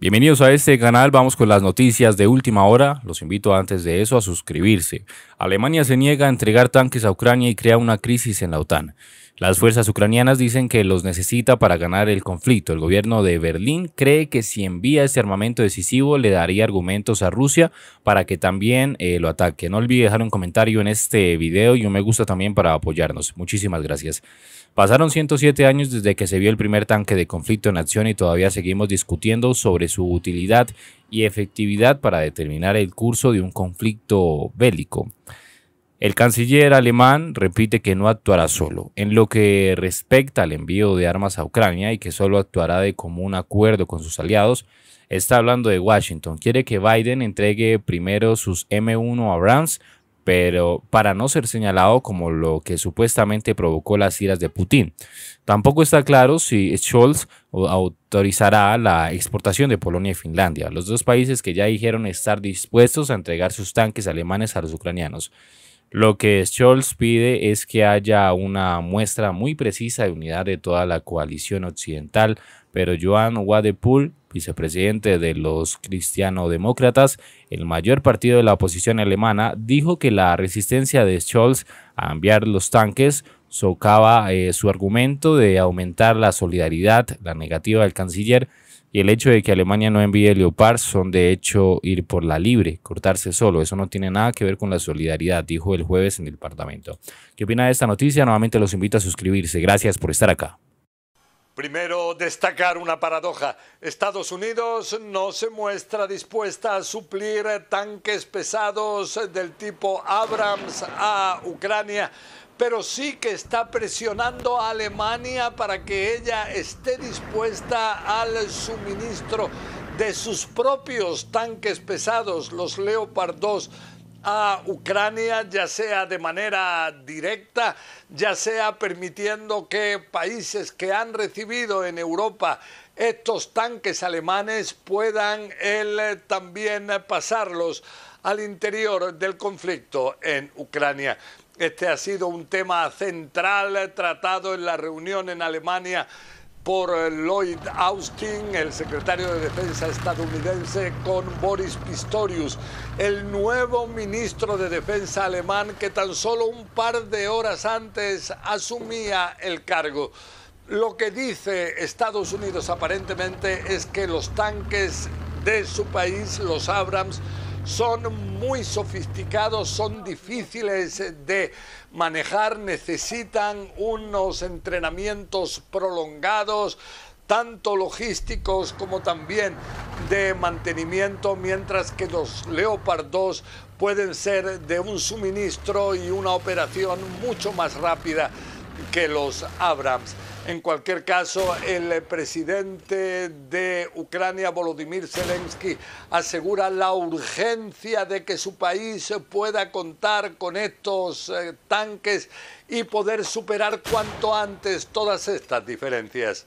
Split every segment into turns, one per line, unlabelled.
Bienvenidos a este canal, vamos con las noticias de última hora. Los invito antes de eso a suscribirse. Alemania se niega a entregar tanques a Ucrania y crea una crisis en la OTAN. Las fuerzas ucranianas dicen que los necesita para ganar el conflicto. El gobierno de Berlín cree que si envía ese armamento decisivo le daría argumentos a Rusia para que también eh, lo ataque. No olvide dejar un comentario en este video y un me gusta también para apoyarnos. Muchísimas gracias. Pasaron 107 años desde que se vio el primer tanque de conflicto en acción y todavía seguimos discutiendo sobre su utilidad y efectividad para determinar el curso de un conflicto bélico. El canciller alemán repite que no actuará solo en lo que respecta al envío de armas a Ucrania y que solo actuará de común acuerdo con sus aliados. Está hablando de Washington. Quiere que Biden entregue primero sus M1 Abrams, pero para no ser señalado como lo que supuestamente provocó las iras de Putin. Tampoco está claro si Scholz autorizará la exportación de Polonia y Finlandia, los dos países que ya dijeron estar dispuestos a entregar sus tanques alemanes a los ucranianos. Lo que Scholz pide es que haya una muestra muy precisa de unidad de toda la coalición occidental, pero Joan Wadepool, vicepresidente de los cristianodemócratas, demócratas el mayor partido de la oposición alemana, dijo que la resistencia de Scholz a enviar los tanques socava eh, su argumento de aumentar la solidaridad, la negativa del canciller, y el hecho de que Alemania no envíe Leopard son de hecho ir por la libre, cortarse solo. Eso no tiene nada que ver con la solidaridad, dijo el jueves en el Parlamento. ¿Qué opina de esta noticia? Nuevamente los invito a suscribirse. Gracias por estar acá.
Primero, destacar una paradoja. Estados Unidos no se muestra dispuesta a suplir tanques pesados del tipo Abrams a Ucrania pero sí que está presionando a Alemania para que ella esté dispuesta al suministro de sus propios tanques pesados, los Leopard 2, a Ucrania, ya sea de manera directa, ya sea permitiendo que países que han recibido en Europa estos tanques alemanes puedan él también pasarlos al interior del conflicto en Ucrania. Este ha sido un tema central tratado en la reunión en Alemania por Lloyd Austin, el secretario de Defensa estadounidense, con Boris Pistorius, el nuevo ministro de Defensa alemán que tan solo un par de horas antes asumía el cargo. Lo que dice Estados Unidos aparentemente es que los tanques de su país, los Abrams, son muy sofisticados, son difíciles de manejar, necesitan unos entrenamientos prolongados tanto logísticos como también de mantenimiento, mientras que los Leopard 2 pueden ser de un suministro y una operación mucho más rápida que los Abrams. En cualquier caso, el presidente de Ucrania, Volodymyr Zelensky, asegura la urgencia de que su país pueda contar con estos eh, tanques y poder superar cuanto antes todas estas diferencias.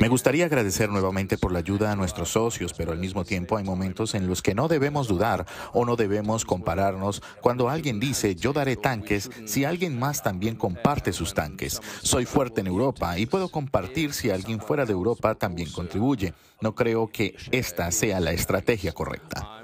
Me gustaría agradecer nuevamente por la ayuda a nuestros socios, pero al mismo tiempo hay momentos en los que no debemos dudar o no debemos compararnos cuando alguien dice yo daré tanques si alguien más también comparte sus tanques. Soy fuerte en Europa y puedo compartir si alguien fuera de Europa también contribuye. No creo que esta sea la estrategia correcta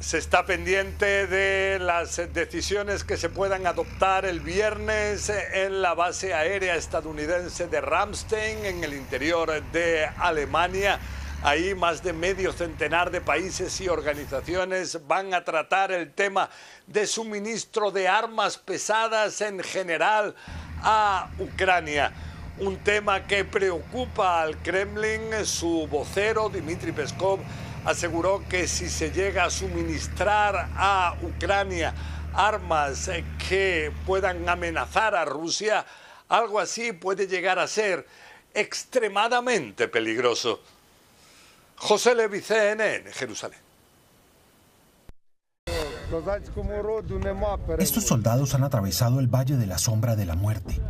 se está pendiente de las decisiones que se puedan adoptar el viernes en la base aérea estadounidense de Ramstein, en el interior de Alemania. Ahí más de medio centenar de países y organizaciones van a tratar el tema de suministro de armas pesadas en general a Ucrania. Un tema que preocupa al Kremlin, su vocero Dmitry Peskov aseguró que si se llega a suministrar a Ucrania armas que puedan amenazar a Rusia, algo así puede llegar a ser extremadamente peligroso. José en Jerusalén.
Estos soldados han atravesado el Valle de la Sombra de la Muerte.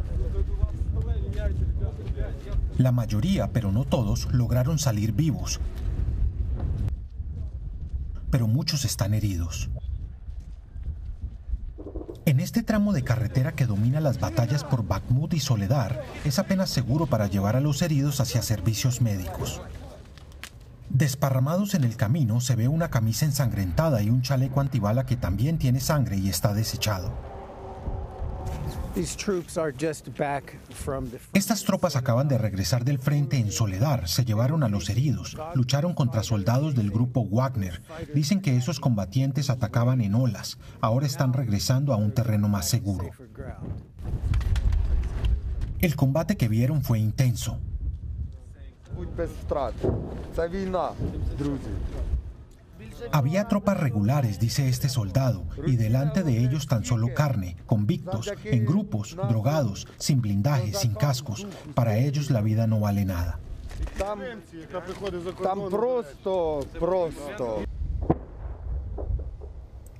La mayoría, pero no todos, lograron salir vivos, pero muchos están heridos. En este tramo de carretera que domina las batallas por Bakhmut y Soledar, es apenas seguro para llevar a los heridos hacia servicios médicos. Desparramados en el camino se ve una camisa ensangrentada y un chaleco antibala que también tiene sangre y está desechado. Estas tropas acaban de regresar del frente en Soledad, se llevaron a los heridos, lucharon contra soldados del grupo Wagner. Dicen que esos combatientes atacaban en olas, ahora están regresando a un terreno más seguro. El combate que vieron fue intenso. Había tropas regulares, dice este soldado, y delante de ellos tan solo carne, convictos, en grupos, drogados, sin blindaje, sin cascos. Para ellos la vida no vale nada.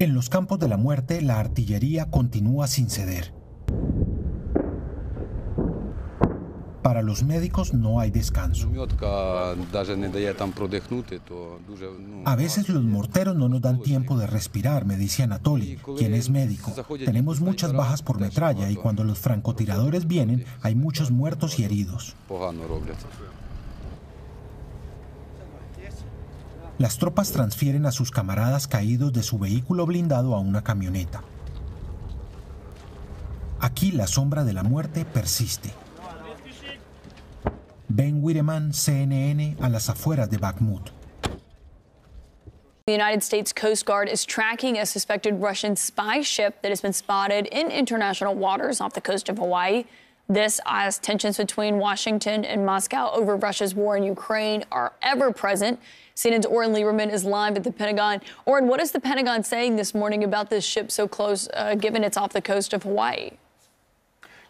En los campos de la muerte, la artillería continúa sin ceder. Para los médicos no hay descanso. A veces los morteros no nos dan tiempo de respirar, me dice Anatoli, quien es médico. Tenemos muchas bajas por metralla y cuando los francotiradores vienen hay muchos muertos y heridos. Las tropas transfieren a sus camaradas caídos de su vehículo blindado a una camioneta. Aquí la sombra de la muerte persiste. Ben Wireman, CNN, a las afueras de Bakhmut.
The United States Coast Guard is tracking a suspected Russian spy ship that has been spotted in international waters off the coast of Hawaii. This, as tensions between Washington and Moscow over Russia's war in Ukraine are ever present. CNN's Oren Lieberman is live at the Pentagon. Oren, what is the Pentagon saying this morning about this ship so close, uh, given it's off the coast of Hawaii?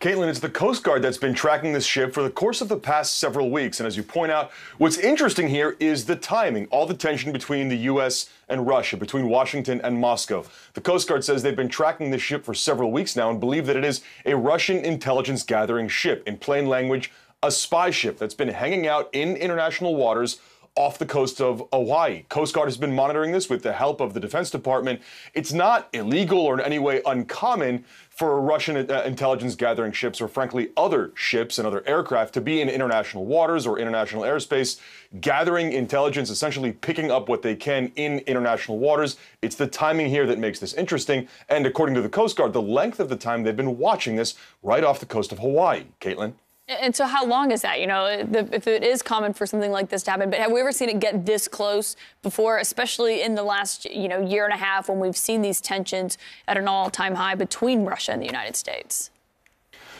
Caitlin, it's the Coast Guard that's been tracking this ship for the course of the past several weeks. And as you point out, what's interesting here is the timing, all the tension between the U.S. and Russia, between Washington and Moscow. The Coast Guard says they've been tracking this ship for several weeks now and believe that it is a Russian intelligence gathering ship. In plain language, a spy ship that's been hanging out in international waters off the coast of Hawaii. Coast Guard has been monitoring this with the help of the Defense Department. It's not illegal or in any way uncommon for Russian uh, intelligence gathering ships or, frankly, other ships and other aircraft to be in international waters or international airspace, gathering intelligence, essentially picking up what they can in international waters. It's the timing here that makes this interesting. And according to the Coast Guard, the length of the time they've been watching this right off the coast of Hawaii. Caitlin?
And so, how long is that? You know, the, if it is common for something like this to happen, but have we ever seen it get this close before? Especially in the last, you know, year and a half, when we've seen these tensions at an all-time high between Russia and the United States.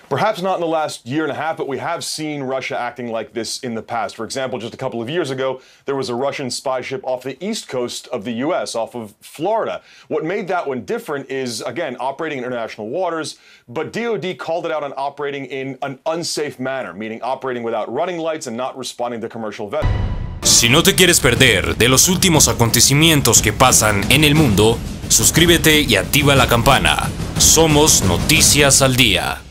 Perhaps not in the last year and a half, but we have seen Russia acting like this in the past. For example, just a couple of years ago, there was a Russian spy ship off the east coast of the U.S., off of Florida. What made that one different is, again, operating in international waters, but DoD called it out on operating in an unsafe manner, meaning operating without running lights and not responding to commercial vessels.
Si no te quieres perder de los últimos acontecimientos que pasan en el mundo, suscríbete y activa la campana. Somos Noticias al Día.